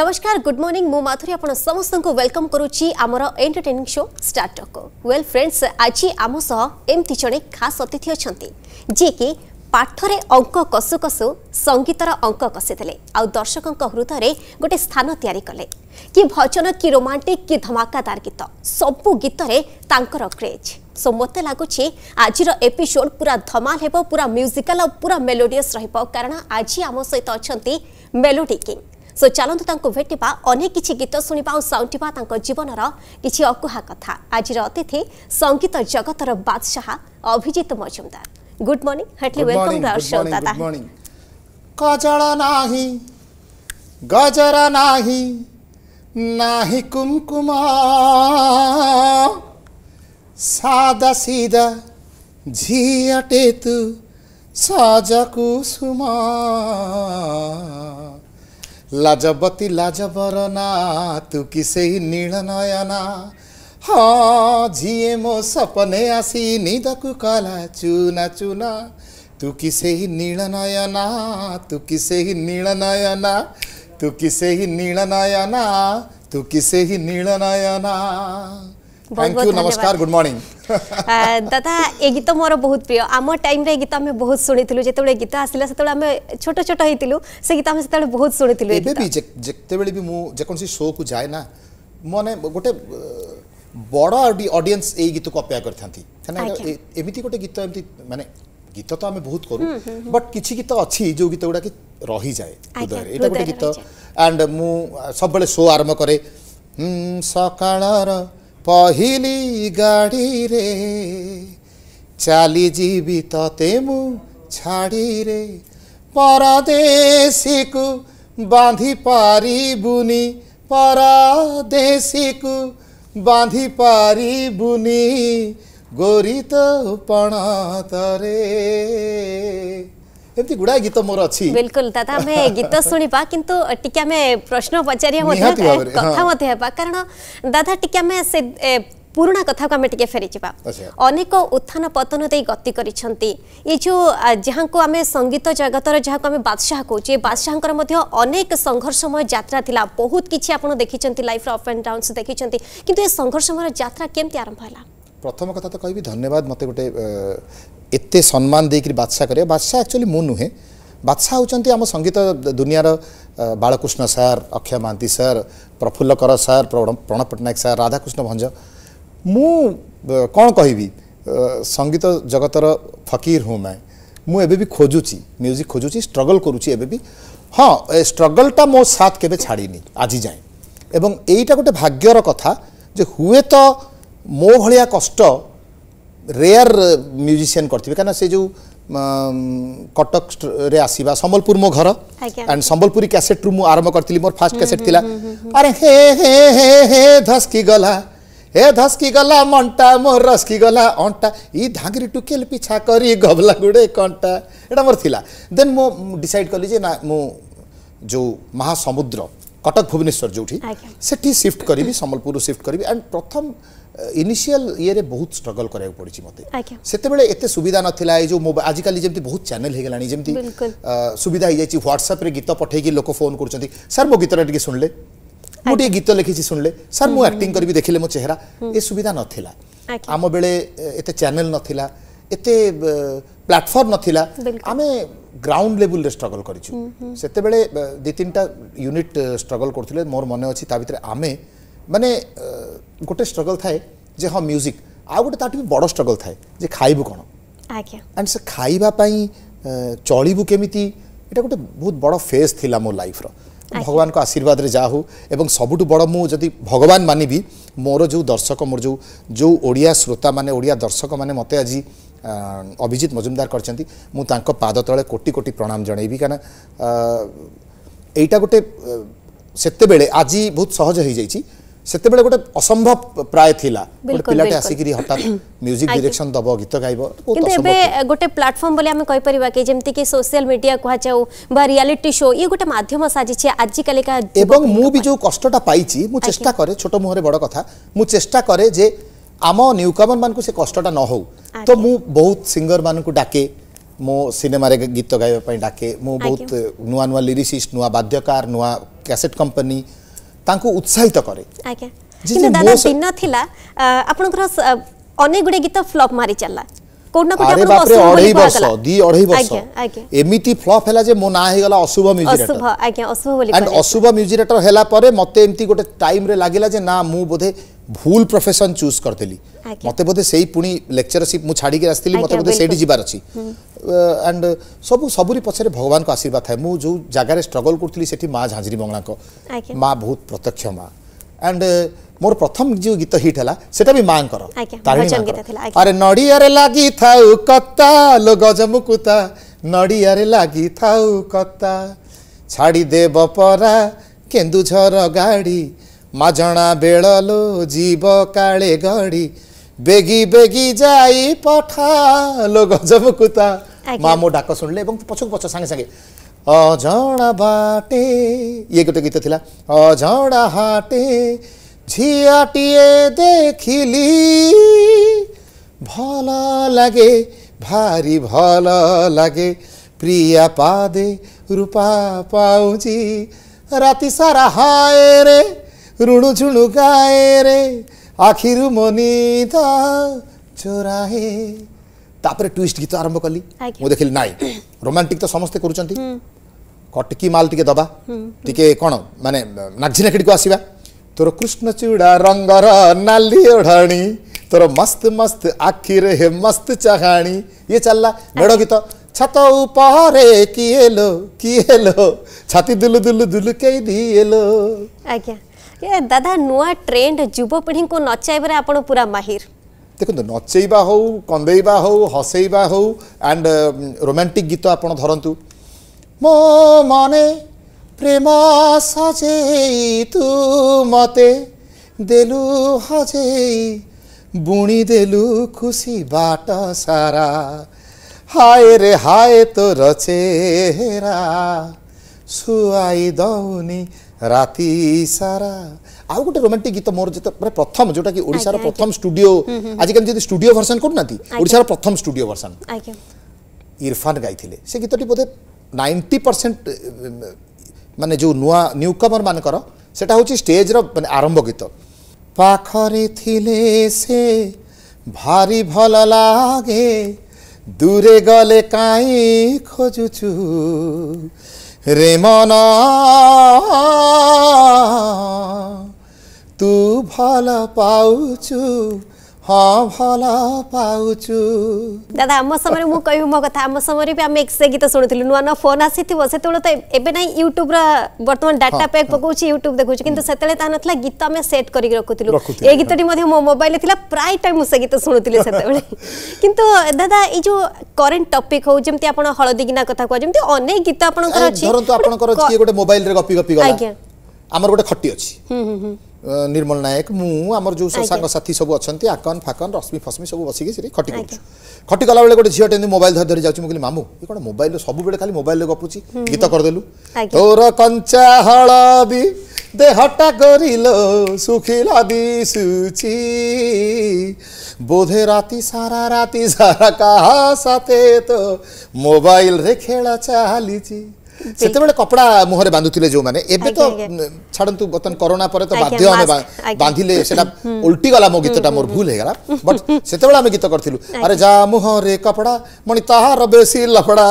ନମସ୍କାର good morning ମୁଁ ମାଧୁରୀ ଆପଣ ସମସ୍ତଙ୍କୁ ୱେଲକମ୍ କରୁଛି ଆମର ଏଣ୍ଟରଟେନିଂ ଶୋ ଷ୍ଟାର୍ଟକୁ ୱେଲ୍ ଫ୍ରେଣ୍ଡସ୍ ଆଜି ଆମ ସହ ଏମିତି ଜଣେ ଖାସ୍ ଅତିଥି ଅଛନ୍ତି ଯିଏକି ପାଠରେ ଅଙ୍କ କଷୁ କଷୁ ସଙ୍ଗୀତର ଅଙ୍କ କଷିଥିଲେ ଆଉ ଦର୍ଶକଙ୍କ ହୃଦୟରେ ଗୋଟେ ସ୍ଥାନ ତିଆରି କଲେ କି ଭଜନ କି ରୋମାଣ୍ଟିକ କି ଧମାକାଦାର ଗୀତ ସବୁ ଗୀତରେ ତାଙ୍କର କ୍ରେଜ୍ ସୋ ମୋତେ ଲାଗୁଛି ଆଜିର ଏପିସୋଡ୍ ପୁରା ଧମାଲ ହେବ ପୁରା ମ୍ୟୁଜିକାଲ୍ ଆଉ ପୁରା ମେଲୋଡିୟସ୍ ରହିବ କାରଣ ଆଜି ଆମ ସହିତ ଅଛନ୍ତି ମେଲୋଡି କିଙ୍ଗ ସୋ ଚାଲନ୍ତୁ ତାଙ୍କୁ ଭେଟିବା ଅନେକ କିଛି ଗୀତ ଶୁଣିବା ଆଉ ସାଉଣ୍ଟିବା ତାଙ୍କ ଜୀବନର କିଛି ଅକୁହା କଥା ଆଜିର ଅତିଥି ସଙ୍ଗୀତ ଜଗତର ବାଦଶାହ Abhijit Majumdar good morning heartily welcome our show ଦାଦା କଜଳ ନାହିଁ ଗଜର ନାହିଁ ନାହିଁ କୁମକୁମ ସାଦା ସିଧା ଝିଅଟେ ତୁ ସଜ କୁସୁମ লাজবতী লাজবর না তু কি সেই নীল নয়না ହଁ ଝିଏ ମୋ ସପନେ ଆସି ନିଦକୁ କଲା ଚୁନା ଚୁନା ତୁ କି ସେହି ନୀଳ ନୟନା ତୁ କି ସେହି ନୀଳ ନୟନା ତୁ କି ସେହି ନୀଳ ନୟନା ତୁ କି ସେହି ନୀଳ ନୟନା थैंक यू नमस्कार गुड मॉर्निंग दादा ए गीत मोर बहुत प्रिय आम टाइम रे गीत हमें बहुत सुनीलु जते बेले गीत आसिला सेते हमें छोटो छोटो हेतिलु से गीत हमें सेते बहुत सुनीलु एबे भी जते बेले भी मु जेकोनसी शो को जाए ना माने गोटे बड़ ऑडियंस ए गीत को अपेक्षा करथांती थाना एमिति गोटे गीत एमिति माने गीत तो आम बहुत करूँ बट किसी गीत अच्छी जो गीत गुड़ा कि रही जाए हृदय ये गोटे गीत एंड मु सब शो आरंभ कै सकाल ପହିଲି ଗାଡ଼ିରେ ଚାଲିଯିବି ତତେ ମୁଁ ଛାଡ଼ିରେ ପରଦେଶୀକୁ ବାନ୍ଧି ପାରିବୁନି ପରଦେଶୀକୁ ବାନ୍ଧି ପାରିବୁନି ଗୋରିତ ପଣତରେ ଏମିତି ଗୁଡ଼ାଏ ଗୀତ ମୋର ଅଛି ବିଲକୁଲ ଦାଦା ଆମେ ଗୀତ ଶୁଣିବା କିନ୍ତୁ ଟିକେ ଆମେ ପ୍ରଶ୍ନ ପଚାରିବା ମଧ୍ୟ କଥା ମଧ୍ୟ ହେବା କାରଣ ଦାଦା ଟିକେ ଆମେ ସେ ପୁରୁଣା କଥାକୁ ଆମେ ଟିକେ ଫେରିଯିବା ଅନେକ ଉତ୍ଥାନ ପତନ ଦେଇ ଗତି କରିଛନ୍ତି ଏ ଯେଉଁ ଯାହାଙ୍କୁ ଆମେ ସଙ୍ଗୀତ ଜଗତର ଯାହାକୁ ଆମେ ବାଦଶାହ କହୁଛେ ବାଦଶାହଙ୍କର ମଧ୍ୟ ଅନେକ ସଂଘର୍ଷମୟ ଯାତ୍ରା ଥିଲା ବହୁତ କିଛି ଆପଣ ଦେଖିଛନ୍ତି ଲାଇଫ୍ର ଅପ୍ ଆଣ୍ଡ ଡାଉନ୍ସ ଦେଖିଛନ୍ତି କିନ୍ତୁ ଏ ସଂଘର୍ଷମୟ ଯାତ୍ରା କେମିତି ଆରମ୍ଭ ହେଲା ପ୍ରଥମ କଥା ତ କହିବି ଧନ୍ୟବାଦ ମୋତେ ଗୋଟେ ଏତେ ସମ୍ମାନ ଦେଇକରି ବାଦଶାହ କରିବେ ବାଦଶାହ ଆକ୍ଚୁଆଲି ମୁଁ ନୁହେଁ ବାଦଶାହ ହେଉଛନ୍ତି ଆମ ସଙ୍ଗୀତ ଦୁନିଆର Balakrishna sir Akshaya Mohanty sir Prafulla Kar sir Pranab Patnaik sir Radhakrishna Bhanja ମୁଁ କ'ଣ କହିବି ସଙ୍ଗୀତ ଜଗତର ଫକୀର ହୁଁ ମାଏ ମୁଁ ଏବେ ବି ଖୋଜୁଛି ମ୍ୟୁଜିକ୍ ଖୋଜୁଛି ଷ୍ଟ୍ରଗଲ୍ କରୁଛି ଏବେ ବି ହଁ ଏ ଷ୍ଟ୍ରଗଲ୍ଟା ମୋ ସାଥ କେବେ ଛାଡ଼ିନି ଆଜି ଯାଏଁ ଏବଂ ଏଇଟା ଗୋଟେ ଭାଗ୍ୟର କଥା ଯେ ହୁଏତ ମୋ ଭଳିଆ କଷ୍ଟ ରେୟାର ମ୍ୟୁଜିସିଆନ୍ କରିଥିବେ କାହିଁକିନା ସେ ଯେଉଁ କଟକରେ ଆସିବା ସମ୍ବଲପୁର ମୋ ଘର ଆଣ୍ଡ ସମ୍ବଲପୁରୀ କ୍ୟାସେଟ୍ରୁ ମୁଁ ଆରମ୍ଭ କରିଥିଲି ମୋର ଫାର୍ଷ୍ଟ କ୍ୟାସେଟ୍ ଥିଲା ଆରେ ହେ ହେ ହେ ହେ ଧସ୍କି ଗଲା ହେ ଧସ୍କି ଗଲା ମଣ୍ଟା ମୋର ରସ୍କି ଗଲା ଅଣ୍ଟା ଇ ଧାଙ୍ଗିରି ଟୁକେଲ ପିଛା କରି ଗବଲା ଗୁଡ଼େ କଣ୍ଟା ଏଇଟା ମୋର ଥିଲା ଦେନ୍ ମୁଁ ଡିସାଇଡ଼୍ କଲି ଯେ ନା ମୁଁ ଯେଉଁ ମହାସମୁଦ୍ର କଟକ ଭୁବନେଶ୍ୱର ଯେଉଁଠି ସେଠି ସିଫ୍ଟ କରିବି ସମ୍ବଲପୁରରୁ ସିଫ୍ଟ କରିବି ଆଣ୍ଡ ପ୍ରଥମ ইনিশিয়াল ইয়ে বহুত স্ট্রগল করা পড়ছে মতো সেতবে এত সুবিধা নথিলা এই যে আজকাল যেমন বহু চ্যানেল হয়ে গলানি যেমন সুবিধা হয়ে যাই হোয়াটসঅ্যাপে গীত পঠাইকি লোক ফোন করছেন স্যার মো গীতটা টিকি শুনলে মু টিকি গীত লিখিছি শুনলে স্যার মু আক্টিং করবি দেখিলে মো চেহারা এ সুবিধা নথিলা আম বেড়ে এত চ্যানেল নথিলা এত প্ল্যাটফর্ম নথিলা আমি গ্রাউন্ড লেভেল স্ট্রগল করিছু সেতবে দুই তিনটা ইউনিট স্ট্রগল করলে মোর মনে অনেক তা ভিতরে আমি ମାନେ ଗୋଟେ ଷ୍ଟ୍ରଗଲ୍ ଥାଏ ଯେ ହଁ ମ୍ୟୁଜିକ୍ ଆଉ ଗୋଟେ ତାଠୁ ବି ବଡ଼ ଷ୍ଟ୍ରଗଲ୍ ଥାଏ ଯେ ଖାଇବୁ କ'ଣ ଆଣ୍ଡ ସେ ଖାଇବା ପାଇଁ ଚଳିବୁ କେମିତି ଏଇଟା ଗୋଟେ ବହୁତ ବଡ଼ ଫେସ୍ ଥିଲା ମୋ ଲାଇଫ୍ର ଭଗବାନଙ୍କ ଆଶୀର୍ବାଦରେ ଯାହା ହଉ ଏବଂ ସବୁଠୁ ବଡ଼ ମୁଁ ଯଦି ଭଗବାନ ମାନିବି ମୋର ଯେଉଁ ଦର୍ଶକ ମୋର ଯେଉଁ ଯେଉଁ ଓଡ଼ିଆ ଶ୍ରୋତାମାନେ ଓଡ଼ିଆ ଦର୍ଶକମାନେ ମୋତେ ଆଜି ଅଭିଜିତ ମଜୁମଦାର କରିଛନ୍ତି ମୁଁ ତାଙ୍କ ପାଦ ତଳେ କୋଟି କୋଟି ପ୍ରଣାମ ଜଣେଇବି କାରଣ ଏଇଟା ଗୋଟେ ସେତେବେଳେ ଆଜି ବହୁତ ସହଜ ହେଇଯାଇଛି ସେତେବେଳେ ଗୋଟେ ଅସମ୍ଭବ ପ୍ରାୟ ଥିଲା ଗୋଟେ ପିଲାଟେ ଆସିକିରି ହଠାତ୍ ମ୍ୟୁଜିକ୍ ଡିରେକ୍ସନ ଦେବ ଗୀତ ଗାଇବ କିନ୍ତୁ ଏବେ ଗୋଟେ ପ୍ଲାଟଫର୍ମ ବୋଲି ଆମେ କହିପାରିବା କି ଯେମିତିକି ସୋସିଆଲ ମିଡିଆ କୁହାଯାଉ ବା ରିଆଲିଟି ଶୋ ଇଏ ଗୋଟେ ମାଧ୍ୟମ ସାଜିଛି ଆଜିକାଲିକା ଏବଂ ମୁଁ ବି ଯେଉଁ କଷ୍ଟଟା ପାଇଛି ମୁଁ ଚେଷ୍ଟା କରେ ଛୋଟ ମୁହଁରେ ବଡ଼ କଥା ମୁଁ ଚେଷ୍ଟା କରେ ଯେ ଆମ ନ୍ୟୁକମର ମାନଙ୍କୁ ସେ କଷ୍ଟଟା ନ ହଉ ତ ମୁଁ ବହୁତ ସିଙ୍ଗର ମାନଙ୍କୁ ଡାକେ ମୁଁ ସିନେମାରେ ଗୀତ ଗାଇବା ପାଇଁ ଡାକେ ମୁଁ ବହୁତ ନୂଆ ନୂଆ ଲିରିସିଷ୍ଟ ନୂଆ ବାଦ୍ୟକାର ନୂଆ କ୍ୟାସେଟ୍ କମ୍ପାନୀ ତାଙ୍କୁ ଉତ୍ସାହିତ କରେ ଦିନ ଥିଲା ଆପଣଙ୍କର ଅନେକ ଗୁଡ଼ିଏ ଗୀତ ଫ୍ଲପ୍ ମାରି ଚାଲିଲା ଆରେ ଅଢେଇ ବର୍ଷ ଦି ଅଢେଇ ବର୍ଷ ଏମିତି ଫ୍ଲପ ହେଲା ଯେ ମୋ ନାଁ ହେଇଗଲା ଅଶୁଭ ମ୍ୟୁଜିରେଟର ଅଶୁଭ ମ୍ୟୁଜିରେଟର ହେଲା ପରେ ମତେ ଏମିତି ଗୋଟେ ଟାଇମ୍ ରେ ଲାଗିଲା ଯେ ନା ମୁଁ ବୋଧେ ভুল প্রফেসন চুজ করেদেলি মতো বোধে সেই পুঁ লেকচরশিপ মু ছাড়ি আসলি মতো বোধে সেইটি যাবার অছি আন্ড সবু সবুরি পছরে ভগবান আশীর্বাদ থাকে মু যে জায়গায় স্ট্রগল করুলি সেটি মা ঝাঁঝরি মঙ্গলাঙ্ক মা বহুত প্রত্যক্ষ মা আন্ড মোর প্রথম যে গীত হিট হল সেটা বি মাঙ্কর আরে নড়িয়ারে লাগি থাউ কতা লো গজমুকুতা নড়িয়ারে লাগি থাউ কতা ছাড়ি দেব পরা কেন্দুঝর গাড়ি ମାଝଣା ବେଳଲୋ ଯିବ କାଳେ ଗଡ଼ି ବେଗି ବେଗି ଯାଇ ପଠାଲୋ ଗଜମକୁତା ମା ମୋ ଡାକ ଶୁଣିଲେ ଏବଂ ପଛକୁ ପଛ ସାଙ୍ଗେ ସାଙ୍ଗେ ଅଜଣା ବାଟେ ଇଏ ଗୋଟେ ଗୀତ ଥିଲା ଅଜଣା ହାଟେ ଝିଅଟିଏ ଦେଖିଲି ଭଲ ଲାଗେ ଭାରି ଭଲ ଲାଗେ ପ୍ରିୟା ପାଦେ ରୂପା ପାଉଛି ରାତି ସାରା ହାଏ ରେ ରୁଣୁ ଛୁଣୁକାଏରେ ଆଖିରୁ ମନି ତା ଚୋରାହେ ତାପରେ ଟ୍ୱିଷ୍ଟ ଗୀତ ଆରମ୍ଭ କଲି ମୁଁ ଦେଖିଲି ନାଇଁ ରୋମାଣ୍ଟିକ୍ ତ ସମସ୍ତେ କରୁଛନ୍ତି କଟକି ମାଲ ଟିକେ ଦବା ଟିକେ କ'ଣ ମାନେ ନାଗଝିନାଖିଡ଼ିକୁ ଆସିବା ତୋର କୃଷ୍ଣଚୂଡ଼ା ରଙ୍ଗର ନାଲି ଓଢ଼ଣୀ ତୋର ମସ୍ତ ମସ୍ତ ଆଖିରେ ହେ ମସ୍ତ ଚାହାଣୀ ଇଏ ଚାଲିଲା ମେଢ଼ ଗୀତ ଛାତ ଉପରେ କିଏ ଲୋ କିଏ ଲୋ ଛାତି ଦୁଲୁ ଦୁଲୁ ଦୁଲୁକେଇ ଦିଏ ଲୋ ଆଜ୍ଞା ଏ ଦାଦା ନୂଆ ଟ୍ରେଣ୍ଡ ଯୁବପିଢ଼ିଙ୍କୁ ନଚାଇବାରେ ଆପଣ ପୁରା ମାହିର ଦେଖନ୍ତୁ ନଚେଇବା ହେଉ କନ୍ଦେଇବା ହେଉ ହସେଇବା ହେଉ ଆଣ୍ଡ ରୋମାଣ୍ଟିକ୍ ଗୀତ ଆପଣ ଧରନ୍ତୁ ମୋ ମନେ ପ୍ରେମ ସଜେଇ ତୁ ମତେ ଦେଲୁ ହଜେଇ ବୁଣି ଦେଲୁ ଖୁସି ବାଟ ସାରା হায় রে হায় তোর চেহারা শুয়াই দৌনি ରାତି ସାରା ଆଉ ଗୋଟେ ରୋମାଣ୍ଟିକ ଗୀତ ମୋର ଯେତେବେଳେ ପ୍ରଥମ ଯୋଉଟାକି ଓଡ଼ିଶାର ପ୍ରଥମ ଷ୍ଟୁଡିଓ ଆଜିକାଲି ଯଦି ଷ୍ଟୁଡିଓ ଭର୍ସନ କରୁନାହାନ୍ତି ଓଡ଼ିଶାର ପ୍ରଥମ ଷ୍ଟୁଡିଓ ଭର୍ସନ ଇରଫାନ ଗାଇଥିଲେ ସେ ଗୀତଟି ବୋଧେ ନାଇଣ୍ଟି ପରସେଣ୍ଟ ମାନେ ଯେଉଁ ନୂଆ ନ୍ୟୁ କମର ମାନଙ୍କର ସେଟା ହେଉଛି ଷ୍ଟେଜ୍ର ମାନେ ଆରମ୍ଭ ଗୀତ ପାଖରେ ଥିଲେ ସେ ଭାରି ଭଲ ଲାଗେ দূরে গলে কাই খোঁজুচু রে মন তু ভাল পাউচু ହଁ ଭଲ ପାଉଛୁ ଦାଦା ଆମ ସମୟରେ ମୁଁ କହିବି ମୋ କଥା ଆମ ସମୟରେ ବି ଆମେ ଏକ୍ସରେ ଗୀତ ଶୁଣୁଥିଲୁ ନୂଆ ନୂଆ ଫୋନ ଆସିଥିବ ସେତେବେଳେ ତ ଏବେ ନାହିଁ ୟୁଟ୍ୟୁବର ବର୍ତ୍ତମାନ ଡାଟା ପ୍ୟାକ୍ ପକାଉଛି ୟୁଟ୍ୟୁବ ଦେଖୁଛି କିନ୍ତୁ ସେତେବେଳେ ତାହା ନଥିଲା ଗୀତ ଆମେ ସେଟ୍ କରିକି ରଖୁଥିଲୁ ଏ ଗୀତଟି ମଧ୍ୟ ମୋ ମୋବାଇଲରେ ଥିଲା ପ୍ରାୟ ଟାଇମ୍ ମୁଁ ସେ ଗୀତ ଶୁଣୁଥିଲି ସେତେବେଳେ କିନ୍ତୁ ଦାଦା ଏଇ ଯେଉଁ କରେଣ୍ଟ ଟପିକ୍ ହଉ ଯେମିତି ଆପଣ ହଳଦୀ ଗିନା କଥା କୁହା ଯେମିତି ଅନେକ ଗୀତ ଆପଣଙ୍କର ଅଛି ଧରନ୍ତୁ ଆପଣଙ୍କର ଅଛି ଗୋଟେ ମୋବାଇଲରେ ଗପି ଗପି ଗଲା ଆଜ୍ଞା ଆମର ଗୋଟେ ଖଟି ଅଛି ହୁଁ ହୁଁ ହୁଁ ନିର୍ମଳ ନାୟକ ମୁଁ ଆମର ଯେଉଁ ସାଙ୍ଗସାଥି ସବୁ ଅଛନ୍ତି ଆକନ ଫାକନ ରଶ୍ମି ଫସ୍ମି ସବୁ ବସିକି ସେଠି ଖଟି କରୁଛୁ ଖଟି କଲାବେଳେ ଗୋଟେ ଝିଅଟେ ଏମିତି ମୋବାଇଲ ଧରି ଧରି ଯାଉଛି ମୁଁ କହିଲି ମାମୁଁ ଇଏ କ'ଣ ମୋବାଇଲରେ ସବୁବେଳେ ଖାଲି ମୋବାଇଲରେ ଗପୁଛି ଗୀତ କରିଦେଲୁ ତୋର କଞ୍ଚା ହଳ ବି ଦେହଟା କରିଲ ଶୁଖିଲା ଦିଶୁଛି ବୋଧେ ରାତି ସାରା ରାତି ସେତେବେଳେ କପଡ଼ା ମୁହଁରେ ବାନ୍ଧୁଥିଲେ ଯେଉଁମାନେ ଏବେ ତ ଛାଡ଼ନ୍ତୁ ବର୍ତ୍ତମାନ କରୋନା ପରେ ତ ବାଧ୍ୟ ଆମେ ବାନ୍ଧିଲେ ସେଟା ଓଲଟିଗଲା ମୋ ଗୀତଟା ମୋର ଭୁଲ ହେଇଗଲା ବଟ୍ ସେତେବେଳେ ଆମେ ଗୀତ କରିଥିଲୁ ଆରେ ଯା ମୁହଁରେ କପଡ଼ା ମଣି ତାହାର ବେଶୀ ଲଫଡ଼ା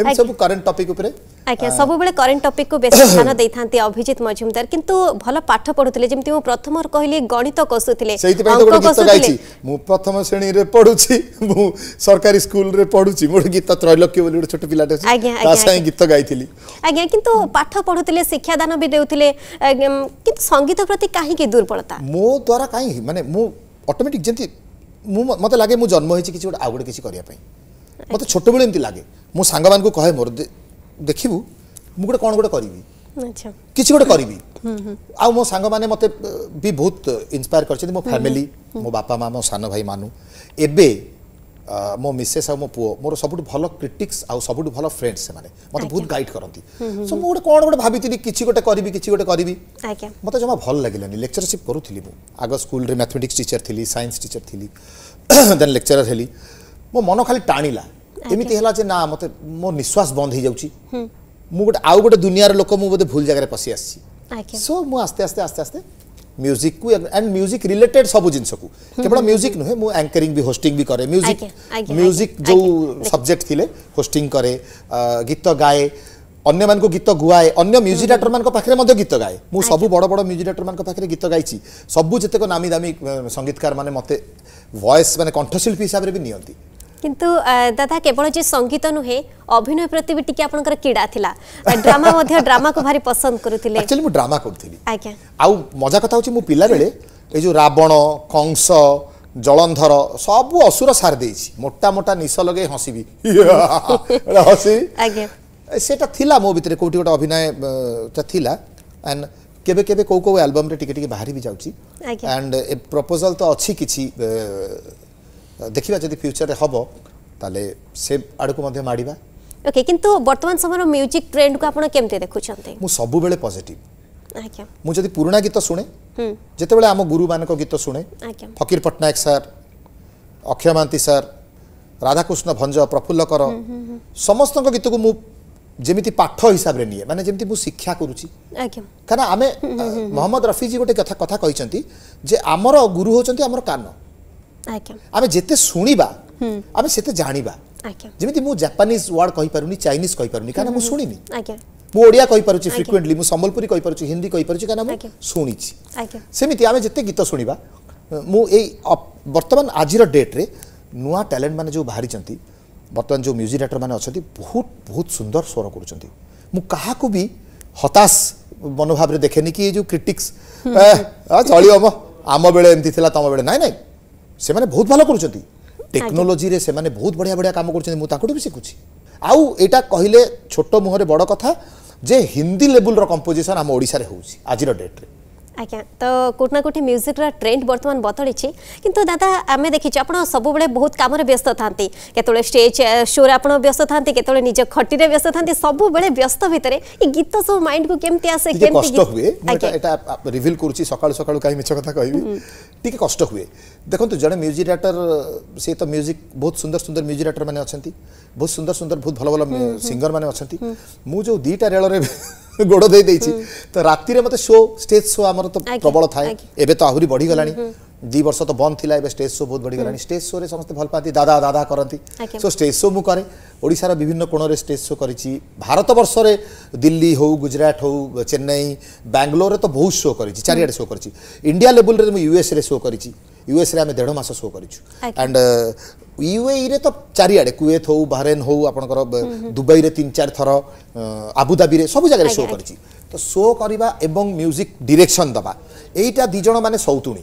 ଏମିତି ସବୁ କରେଣ୍ଟ ଟପିକ୍ ଉପରେ ଆଜ୍ଞା ସବୁବେଳେ କରେଣ୍ଟ ଟପିକ୍କୁ ବେଶୀ ଧ୍ୟାନ ଦେଇଥାନ୍ତି ଅଭିଜିତ ମଜୁମଦାର କିନ୍ତୁ ଭଲ ପାଠ ପଢୁଥିଲେ ଯେମିତି ମୁଁ ପ୍ରଥମ କହିଲି ଗଣିତ କଷୁଥିଲେ ମୁଁ ପ୍ରଥମ ଶ୍ରେଣୀରେ ପଢୁଛି ମୁଁ ସରକାରୀ ସ୍କୁଲରେ ପଢୁଛି ମୋର ଗୀତ ତ୍ରୈଲକ୍ୟ ବୋଲି ଗୋଟେ ଛୋଟ ପିଲାଟେ ଆଜ୍ଞା ତା ସାଙ୍ଗେ ଗୀତ ଗାଇଥିଲି ଆଜ୍ଞା କିନ୍ତୁ ପାଠ ପଢୁଥିଲେ ଶିକ୍ଷାଦାନ ବି ଦେଉଥିଲେ କିନ୍ତୁ ସଙ୍ଗୀତ ପ୍ରତି କାହିଁକି ଦୁର୍ବଳତା ମୋ ଦ୍ୱାରା କାହିଁକି ମାନେ ମୁଁ ଅଟୋମେଟିକ୍ ଯେମିତି ମୁଁ ମୋତେ ଲାଗେ ମୁଁ ଜନ୍ମ ହେଇଛି କିଛି ଗୋଟେ ଆଉ ଗୋଟେ କିଛି କରିବା ପାଇଁ ମୋତେ ଛୋଟବେଳେ ଏମିତି ଲାଗେ ମୁଁ ସାଙ୍ଗମାନଙ୍କୁ କହେ ମୋର ଦେଖିବୁ ମୁଁ ଗୋଟେ କ'ଣ ଗୋଟେ କରିବି କିଛି ଗୋଟେ କରିବି ଆଉ ମୋ ସାଙ୍ଗମାନେ ମୋତେ ବି ବହୁତ ଇନ୍ସପାୟାର କରିଛନ୍ତି ମୋ ଫ୍ୟାମିଲି ମୋ ବାପା ମା' ମୋ ସାନ ଭାଇ ମାନୁ ଏବେ ମୋ ମିସେସ୍ ଆଉ ମୋ ପୁଅ ମୋର ସବୁଠୁ ଭଲ କ୍ରିଟିକ୍ସ ଆଉ ସବୁଠୁ ଭଲ ଫ୍ରେଣ୍ଡ ସେମାନେ ମୋତେ ବହୁତ ଗାଇଡ୍ କରନ୍ତି ସୋ ମୁଁ ଗୋଟେ କ'ଣ ଗୋଟେ ଭାବିଥିଲି କିଛି ଗୋଟେ କରିବି କିଛି ଗୋଟେ କରିବି ମୋତେ ଜମା ଭଲ ଲାଗିଲାନି ଲେକ୍ଚରସିପ୍ କରୁଥିଲି ମୁଁ ଆଗ ସ୍କୁଲରେ ମ୍ୟାଥମେଟିକ୍ସ ଟିଚର୍ ଥିଲି ସାଇନ୍ସ ଟିଚର୍ ଥିଲି ଦେନ୍ ଲେକ୍ଚରର୍ ହେଲି ମୋ ମନ ଖାଲି ଟାଣିଲା ଏମିତି ହେଲା ଯେ ନା ମୋତେ ମୋ ନିଶ୍ୱାସ ବନ୍ଦ ହେଇଯାଉଛି ମୁଁ ଗୋଟେ ଆଉ ଗୋଟେ ଦୁନିଆର ଲୋକ ମୁଁ ବୋଧେ ଭୁଲ ଜାଗାରେ ପଶି ଆସିଛି ସୋ ମୁଁ ଆସ୍ତେ ଆସ୍ତେ ଆସ୍ତେ ଆସ୍ତେ म्यूजिक को एंड म्यूजिक रिलेटेड सब जिनस को केवल म्यूजिक नुहे मुझे आंकरिंग भी होस्टिंग भी करे म्यूजिक म्यूजिक जो सब्जेक्ट थिले होस्टिंग करे गीत गाए অন্য মানুষ গীত গুয়ায়ে অন্য মিউজিক ডাইরেক্টর মান পাখে গীত গায়ে মু সবু বড় বড় মিউজিক ডাইরেক্টর মান পাখে গীত গাইছি সবু যেতক নামি দামি সঙ্গীতকার মানে মতো ভয়েস মানে কণ্ঠশিল্পী হিসাবে নিয়ন্তি কিন্তু দাদা কেবল যে সঙ্গীত নুহে অভিনয় প্রতি বি টিকে আপনার কিড়া লা ড্রামা মধ্যে ড্রামা কু ভারি পছন্দ করুলে একচুয়ালি মু ড্রামা করুলি আজ্ঞা আউ মজা কথা হচ্ছে মু পিলা বেলে এই যে রাবণ কংস জলন্ধর সব অসুর সার দিয়েছি মোটা মোটা নিশ লগে হসিবি হসি আজ্ঞা সেটা থিলা মো ভিতরে কোটি গোটা অভিনয়টা থিলা এন্ড কেবে কেবে কেউ কেউ আলবমরে টিকে টিকে বাহারি বি যাচ্ছি এন্ড প্রপোজাল তো অছি কিছু ଦେଖିବା ଯଦି ଫ୍ୟୁଚରରେ ହେବ ତାହେଲେ ସେ ଆଡ଼କୁ ମଧ୍ୟ ମାଡ଼ିବା ଓକେ କିନ୍ତୁ ବର୍ତ୍ତମାନ ସମୟର ମ୍ୟୁଜିକ୍ ଟ୍ରେଣ୍ଡକୁ ଆପଣ କେମିତି ଦେଖୁଛନ୍ତି ମୁଁ ସବୁବେଳେ ପଜିଟିଭ ମୁଁ ଯଦି ପୁରୁଣା ଗୀତ ଶୁଣେ ଯେତେବେଳେ ଆମ ଗୁରୁମାନଙ୍କ ଗୀତ ଶୁଣେ ଫକୀର ପଟ୍ଟନାୟକ ସାର୍ ଅକ୍ଷୟ ମହାନ୍ତି ସାର୍ ରାଧାକୃଷ୍ଣ ଭଞ୍ଜ ପ୍ରଫୁଲ୍ଲ କର ସମସ୍ତଙ୍କ ଗୀତକୁ ମୁଁ ଯେମିତି ପାଠ ହିସାବରେ ନିଏ ମାନେ ଯେମିତି ମୁଁ ଶିକ୍ଷା କରୁଛି କାରଣ ଆମେ ମହମ୍ମଦ ରଫିଜୀ ଗୋଟେ କଥା କହିଛନ୍ତି ଯେ ଆମର ଗୁରୁ ହେଉଛନ୍ତି ଆମର କାନ ଆମେ ଯେତେ ଶୁଣିବା ଆମେ ସେତେ ଜାଣିବା ଯେମିତି ମୁଁ ଜାପାନିଜ୍ ୱାର୍ଡ଼ କହିପାରୁନି ଚାଇନିଜ୍ କହିପାରୁନି କାରଣ ମୁଁ ଶୁଣିନି ମୁଁ ଓଡ଼ିଆ କହିପାରୁଛି ଫ୍ରିକ୍ୱେଣ୍ଟଲି ମୁଁ ସମ୍ବଲପୁରୀ କହିପାରୁଛି ହିନ୍ଦୀ କହିପାରୁଛି କାରଣ ମୁଁ ଶୁଣିଛି ସେମିତି ଆମେ ଯେତେ ଗୀତ ଶୁଣିବା ମୁଁ ଏଇ ବର୍ତ୍ତମାନ ଆଜିର ଡେଟ୍ରେ ନୂଆ ଟ୍ୟାଲେଣ୍ଟ ମାନେ ଯେଉଁ ବାହାରିଛନ୍ତି ବର୍ତ୍ତମାନ ଯେଉଁ ମ୍ୟୁଜିକ୍ ଡାକ୍ଟର ମାନେ ଅଛନ୍ତି ବହୁତ ବହୁତ ସୁନ୍ଦର ସ୍ୱର କରୁଛନ୍ତି ମୁଁ କାହାକୁ ବି ହତାଶ ମନୋଭାବରେ ଦେଖେନି କି ଏଇ ଯେଉଁ କ୍ରିଟିକ୍ସ ଚଳିବ ଆମ ବେଳ ଏମିତି ଥିଲା ତମ ବେଳେ ନାଇଁ ନାଇଁ ସେମାନେ ବହୁତ ଭଲ କରୁଛନ୍ତି ଟେକ୍ନୋଲୋଜିରେ ସେମାନେ ବହୁତ ବଢ଼ିଆ ବଢ଼ିଆ କାମ କରୁଛନ୍ତି ମୁଁ ତାଙ୍କଠୁ ବି ଶିଖୁଛି ଆଉ ଏଇଟା କହିଲେ ଛୋଟ ମୁହଁରେ ବଡ଼ କଥା ଯେ ହିନ୍ଦୀ ଲେବୁଲର କମ୍ପୋଜିସନ୍ ଆମ ଓଡ଼ିଶାରେ ହେଉଛି ଆଜିର ଡେଟ୍ରେ আজ্ঞা তো কোটি না কোটি মিউজিক্র ট্রেন্ড বর্তমান বদলিছি কিন্তু দাদা আমি দেখিছি আপনার সবুলে বহু কামরে ব্যস্ত থাকে কেতবে স্টেজ শোরে আপনার ব্যস্ত থাকে কেতবে নিজ খটিরে ব্যস্ত থাকে সবুলে ব্যস্ত ভিতরে এই গীত সব মাইন্ড কু কেমতি আসে কেমতি কষ্ট হুয়ে এটা রিভিল করুছি সকাল সকাল কাই মিছ কথা কইবি টিকে কষ্ট হুয়ে দেখুন জনে মিউজিক ডাইরেক্টর সে তো মিউজিক বহুত সুন্দর সুন্দর মিউজিক ডাইরেক্টর মানে আছেন বহুত সুন্দর সুন্দর বহুত ভালো ভালো সিঙ্গার মানে আছেন মু যে দুইটা রেলরে ଗୋଡ଼ ଦେଇ ଦେଇଛି ତ ରାତିରେ ମୋତେ ଶୋ ଷ୍ଟେଜ୍ ଶୋ ଆମର ତ ପ୍ରବଳ ଥାଏ ଏବେ ତ ଆହୁରି ବଢ଼ିଗଲାଣି ଦୁଇ ବର୍ଷ ତ ବନ୍ଦ ଥିଲା ଏବେ ଷ୍ଟେଜ୍ ଶୋ ବହୁତ ବଢ଼ିଗଲାଣି ଷ୍ଟେଜ୍ ଶୋରେ ସମସ୍ତେ ଭଲ ପାଆନ୍ତି ଦାଦା ଦାଦା କରନ୍ତି ସୋ ଷ୍ଟେଜ୍ ଶୋ ମୁଁ କରେ ଓଡ଼ିଶାର ବିଭିନ୍ନ କୋଣରେ ଷ୍ଟେଜ୍ ଶୋ କରିଛି ଭାରତବର୍ଷରେ ଦିଲ୍ଲୀ ହେଉ ଗୁଜରାଟ ହେଉ ଚେନ୍ନାଇ ବାଙ୍ଗଲୋରରେ ତ ବହୁତ ଶୋ କରିଛି ଚାରିଆଡ଼େ ଶୋ କରିଛି ଇଣ୍ଡିଆ ଲେବୁଲରେ ମୁଁ ୟୁଏସ୍ରେ ଶୋ କରିଛି ୟୁଏସ୍ରେ ଆମେ ଦେଢ଼ ମାସ ଶୋ କରିଛୁ ଆଣ୍ଡ ୟୁଏଇରେ ତ ଚାରିଆଡ଼େ କୁଏତ ହଉ ବାହାରେନ୍ ହଉ ଆପଣଙ୍କର ଦୁବାଇରେ ତିନି ଚାରି ଥର ଆବୁଧାବିରେ ସବୁ ଜାଗାରେ ଶୋ କରିଛି ତ ଶୋ କରିବା ଏବଂ ମ୍ୟୁଜିକ୍ ଡିରେକ୍ସନ୍ ଦେବା ଏଇଟା ଦୁଇ ଜଣ ମାନେ ସୌତୁଣୀ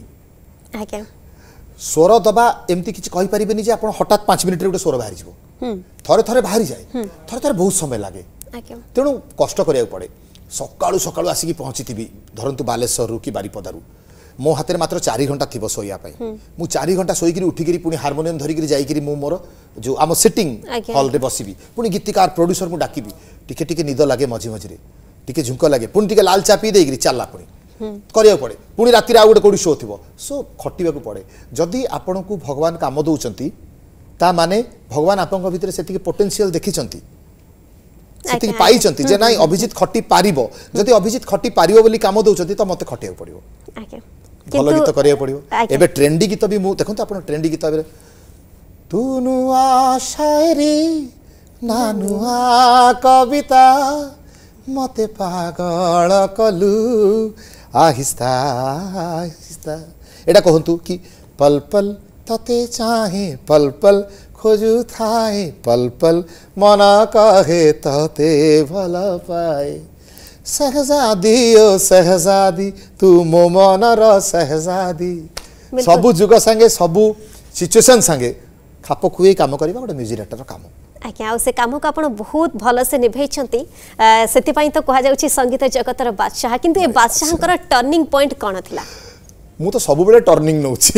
ସ୍ୱର ଦେବା ଏମିତି କିଛି କହିପାରିବେନି ଯେ ଆପଣ ହଠାତ୍ ପାଞ୍ଚ ମିନିଟ୍ରେ ଗୋଟେ ସ୍ୱର ବାହାରିଯିବ ଥରେ ଥରେ ବାହାରିଯାଏ ଥରେ ଥରେ ବହୁତ ସମୟ ଲାଗେ ତେଣୁ କଷ୍ଟ କରିବାକୁ ପଡ଼େ ସକାଳୁ ସକାଳୁ ଆସିକି ପହଞ୍ଚିଥିବି ଧରନ୍ତୁ ବାଲେଶ୍ୱରରୁ କି ବାରିପଦାରୁ ମୋ ହାତରେ ମାତ୍ର ଚାରି ଘଣ୍ଟା ଥିବ ଶୋଇବା ପାଇଁ ମୁଁ ଚାରି ଘଣ୍ଟା ଶୋଇକିରି ଉଠିକିରି ପୁଣି ହାରମୋନିୟମ୍ ଧରିକିରି ଯାଇକିରି ମୁଁ ମୋର ଯେଉଁ ଆମ ସିଟିଂ ହଲ୍ରେ ବସିବି ପୁଣି ଗୀତିକାର ପ୍ରଡ୍ୟୁସର୍ ମୁଁ ଡାକିବି ଟିକେ ଟିକେ ନିଦ ଲାଗେ ମଝି ମଝିରେ ଟିକେ ଝୁଙ୍କ ଲାଗେ ପୁଣି ଟିକେ ଲାଲ ଚା ପିଇ ଦେଇକିରି ଚାଲିଲା ପୁଣି କରିବାକୁ ପଡ଼େ ପୁଣି ରାତିରେ ଆଉ ଗୋଟେ କେଉଁଠି ଶୋ ଥିବ ସୋ ଖଟିବାକୁ ପଡ଼େ ଯଦି ଆପଣଙ୍କୁ ଭଗବାନ କାମ ଦେଉଛନ୍ତି ତା ମାନେ ଭଗବାନ ଆପଣଙ୍କ ଭିତରେ ସେତିକି ପୋଟେନ୍ସିଆଲ୍ ଦେଖିଛନ୍ତି ସେତିକି ପାଇଛନ୍ତି ଯେ ନାଇଁ ଅଭିଜିତ ଖଟି ପାରିବ ଯଦି ଅଭିଜିତ ଖଟି ପାରିବ ବୋଲି କାମ ଦେଉଛନ୍ତି ତ ମୋତେ ଖଟିବାକୁ ପଡ଼ିବ ଆଜ୍ଞା ଭଲ ଗୀତ କରିବାକୁ ପଡ଼ିବ ଏବେ ଟ୍ରେଣ୍ଡି ଗୀତ ବି ମୁଁ ଦେଖନ୍ତୁ ଆପଣ ଟ୍ରେଣ୍ଡି ଗୀତ ଏବେ ତୁ ନୂଆ ଶାୟରି ନା ନୂଆ କବିତା ମତେ ପାଗଳ କଲୁ আহিସ୍ତା আহিସ୍ତା ଏଇଟା କୁହନ୍ତୁ କି ପଲ ପଲ ତତେ ଚାହେଁ ପଲ ପଲ ଖୋଜୁ ଥାଏ ପଲ ପଲ ମନ କହେ ତତେ ଭଲ ପାଏ ସେହଜାଦି ଓ ସେହଜାଦି ତୁ ମୋ ମନର ସେହଜାଦି ସବୁ ଯୁଗ ସାଙ୍ଗେ ସବୁ ସିଚୁଏସନ୍ ସାଙ୍ଗେ ଖାପ ଖୁଏଇ କାମ କରିବା ଗୋଟେ ମ୍ୟୁଜିକ୍ ଡାକ୍ଟର କାମ ଆଜ୍ଞା ଆଉ ସେ କାମକୁ ଆପଣ ବହୁତ ଭଲସେ ନିଭେଇଛନ୍ତି ସେଥିପାଇଁ ତ କୁହାଯାଉଛି ସଙ୍ଗୀତ ଜଗତର ବାଦଶାହ କିନ୍ତୁ ଏ ବାଦଶାହଙ୍କର ଟର୍ଣ୍ଣିଂ ପଏଣ୍ଟ କ'ଣ ଥିଲା ମୁଁ ତ ସବୁବେଳେ ଟର୍ଣ୍ଣିଂ ନେଉଛି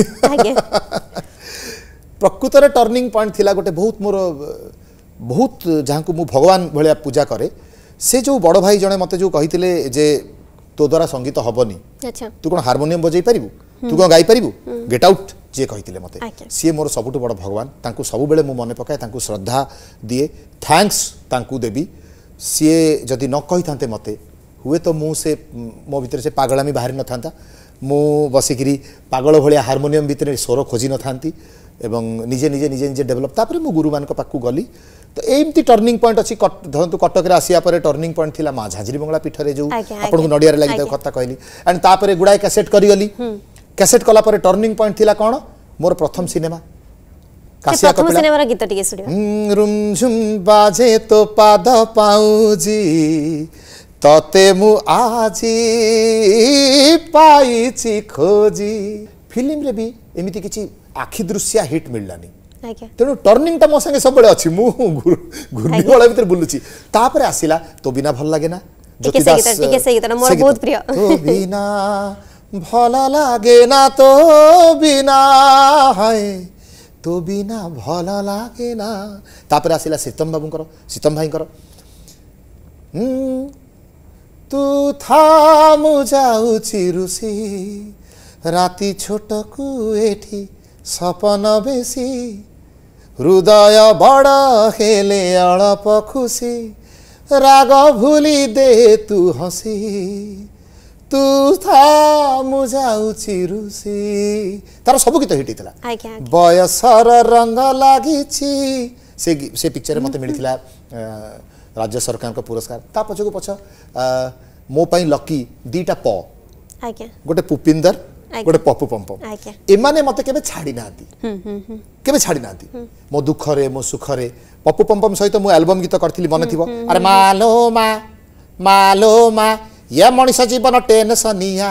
ପ୍ରକୃତରେ ଟର୍ଣ୍ଣିଂ ପଏଣ୍ଟ ଥିଲା ଗୋଟେ ବହୁତ ମୋର ବହୁତ ଯାହାଙ୍କୁ ମୁଁ ଭଗବାନ ଭଳିଆ ପୂଜା କରେ ସେ ଯେଉଁ ବଡ଼ ଭାଇ ଜଣେ ମୋତେ ଯେଉଁ କହିଥିଲେ ଯେ ତୋ ଦ୍ୱାରା ସଙ୍ଗୀତ ହେବନି ତୁ କ'ଣ ହାରମୋନିୟମ୍ ବଜେଇ ପାରିବୁ ତୁ କ'ଣ ଗାଇପାରିବୁ ଗେଟ୍ ଆଉଟ୍ ଯିଏ କହିଥିଲେ ମୋତେ ସିଏ ମୋର ସବୁଠୁ ବଡ଼ ଭଗବାନ ତାଙ୍କୁ ସବୁବେଳେ ମୁଁ ମନେ ପକାଏ ତାଙ୍କୁ ଶ୍ରଦ୍ଧା ଦିଏ ଥ୍ୟାଙ୍କସ୍ ତାଙ୍କୁ ଦେବି ସିଏ ଯଦି ନ କହିଥାନ୍ତେ ମୋତେ ହୁଏତ ମୁଁ ସେ ମୋ ଭିତରେ ସେ ପାଗଳାମି ବାହାରି ନଥାନ୍ତା ମୁଁ ବସିକିରି ପାଗଳ ଭଳିଆ ହାରମୋନିୟମ୍ ଭିତରେ ସ୍ୱର ଖୋଜି ନଥାନ୍ତି ଏବଂ ନିଜେ ନିଜେ ନିଜେ ନିଜେ ଡେଭଲପ୍ ତାପରେ ମୁଁ ଗୁରୁମାନଙ୍କ ପାଖକୁ ଗଲି তো এমতি টর্নিং পয়েন্ট অছি ধরন্তু কটকরে আসিয়া পরে টর্নিং পয়েন্ট থিলা মা ঝাঁঝরি বঙ্গলা পীঠরে যে আপনার নড়িয়ারে লাগি তাকে কথা কহিলি এন্ড তাপরে গুড়াই ক্যাসেট করিগলি ক্যাসেট কলা পরে টর্নিং পয়েন্ট থিলা কোন মোর প্রথম সিনেমা কাশিয়া কপিলা সিনেমার গীত টিকে শুনিবা রুম ঝুম বাজে তো পাদ পাউজি ততে মু আজি পাইছি খোজি ফিল্মরে বি এমিতি কিছু আখি দৃশ্যা হিট মিললানি ତେଣୁ ଟର୍ଣ୍ଣିଂ ଟା ମୋ ସାଙ୍ଗେ ସବୁବେଳେ ଅଛି ମୁଁ ଘୂର୍ଣ୍ଣିବଳ ଭିତରେ ବୁଲୁଛି ତାପରେ ଆସିଲା ତୋ ବିନା ଭଲ ଲାଗେ ନା ବିନା ଭଲ ଲାଗେ ନା ତୋ ବିନା ହଏ ତୋ ବିନା ଭଲ ଲାଗେ ନା ତାପରେ ଆସିଲା ସୀତମ ବାବୁଙ୍କର ସୀତମ ଭାଇଙ୍କର ତୁ ଥା ମୁଁ ଯାଉଛି ଋଷି ରାତି ଛୋଟକୁ ଏଠି ସପନ ବେଶୀ हृदय बड हेले अडप खुसी राग भुलि दे तु हसी तु था मुझाउछि रुसी तर सबु गीत हिट थिला बयसर रंग लागिछि से से पिक्चर मते मिलिथिला राज्य सरकारको पुरस्कार ता पछको पछ मो पई लकी दुईटा प गोटे पुपिन्दर ଗୋଟେ ପପୁ ପମ୍ପ ଏମାନେ ମୋତେ କେବେ ଛାଡ଼ି ନାହାନ୍ତି କେବେ ଛାଡ଼ି ନାହାନ୍ତି ମୋ ଦୁଃଖରେ ମୋ ସୁଖରେ ପପୁ ପମ୍ପମ୍ ସହିତ ମୁଁ ଆଲବମ୍ ଗୀତ କରିଥିଲି ମନେ ଥିବ ଆରେ ମାଲୋ ମା ମାଲୋ ମା ୟା ମଣିଷ ଜୀବନ ଟେନସନିଆ